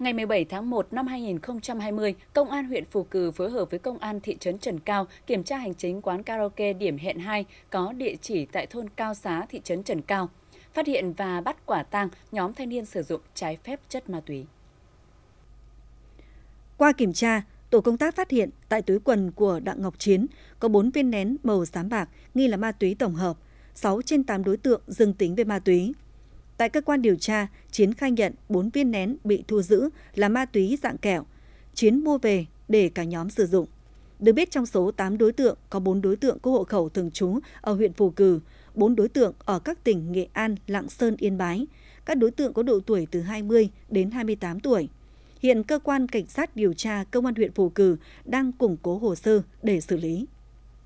Ngày 17 tháng 1 năm 2020, Công an huyện Phù Cử phối hợp với Công an thị trấn Trần Cao kiểm tra hành chính quán karaoke điểm hẹn 2 có địa chỉ tại thôn Cao Xá, thị trấn Trần Cao. Phát hiện và bắt quả tang nhóm thanh niên sử dụng trái phép chất ma túy. Qua kiểm tra, tổ công tác phát hiện tại túi quần của Đặng Ngọc Chiến có 4 viên nén màu xám bạc nghi là ma túy tổng hợp, 6 trên 8 đối tượng dương tính với ma túy. Tại cơ quan điều tra, Chiến khai nhận 4 viên nén bị thu giữ là ma túy dạng kẹo. Chiến mua về để cả nhóm sử dụng. Được biết trong số 8 đối tượng có 4 đối tượng có hộ khẩu thường trú ở huyện Phù Cử, 4 đối tượng ở các tỉnh Nghệ An, Lạng Sơn, Yên Bái. Các đối tượng có độ tuổi từ 20 đến 28 tuổi. Hiện cơ quan cảnh sát điều tra công an huyện Phù Cử đang củng cố hồ sơ để xử lý.